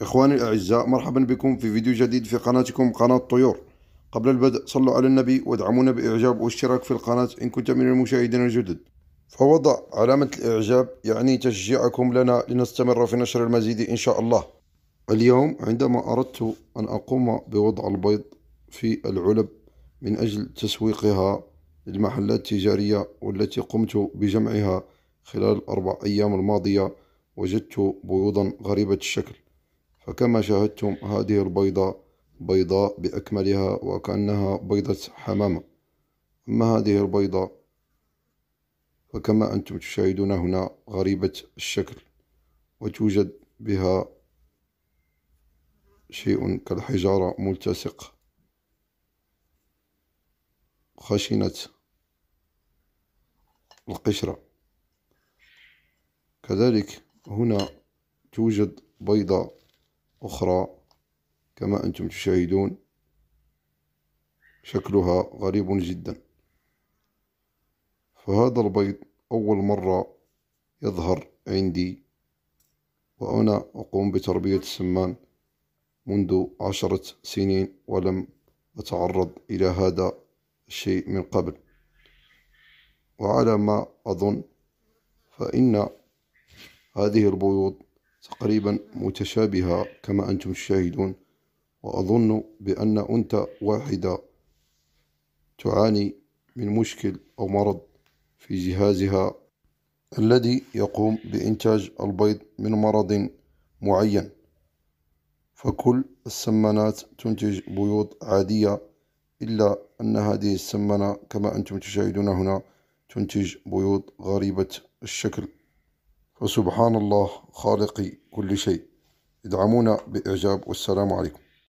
إخواني الأعزاء مرحبا بكم في فيديو جديد في قناتكم قناة طيور قبل البدء صلوا على النبي وادعمونا بإعجاب واشتراك في القناة إن كنت من المشاهدين الجدد فوضع علامة الإعجاب يعني تشجيعكم لنا لنستمر في نشر المزيد إن شاء الله اليوم عندما أردت أن أقوم بوضع البيض في العلب من أجل تسويقها للمحلات التجارية والتي قمت بجمعها خلال الأربع أيام الماضية وجدت بيوضا غريبة الشكل فكما شاهدتم هذه البيضة بيضاء بأكملها وكأنها بيضة حمامة أما هذه البيضة فكما أنتم تشاهدون هنا غريبة الشكل وتوجد بها شيء كالحجارة ملتصق خشنة القشرة كذلك هنا توجد بيضة أخرى كما أنتم تشاهدون شكلها غريب جدا فهذا البيض أول مرة يظهر عندي وأنا أقوم بتربية السمان منذ عشرة سنين ولم أتعرض إلى هذا الشيء من قبل وعلى ما أظن فإن هذه البيوض تقريبا متشابهة كما أنتم تشاهدون وأظن بأن أنت واحدة تعاني من مشكل أو مرض في جهازها الذي يقوم بإنتاج البيض من مرض معين فكل السمانات تنتج بيوض عادية إلا أن هذه السمنة كما أنتم تشاهدون هنا تنتج بيوض غريبة الشكل فسبحان الله خالق كل شيء ادعمونا بإعجاب والسلام عليكم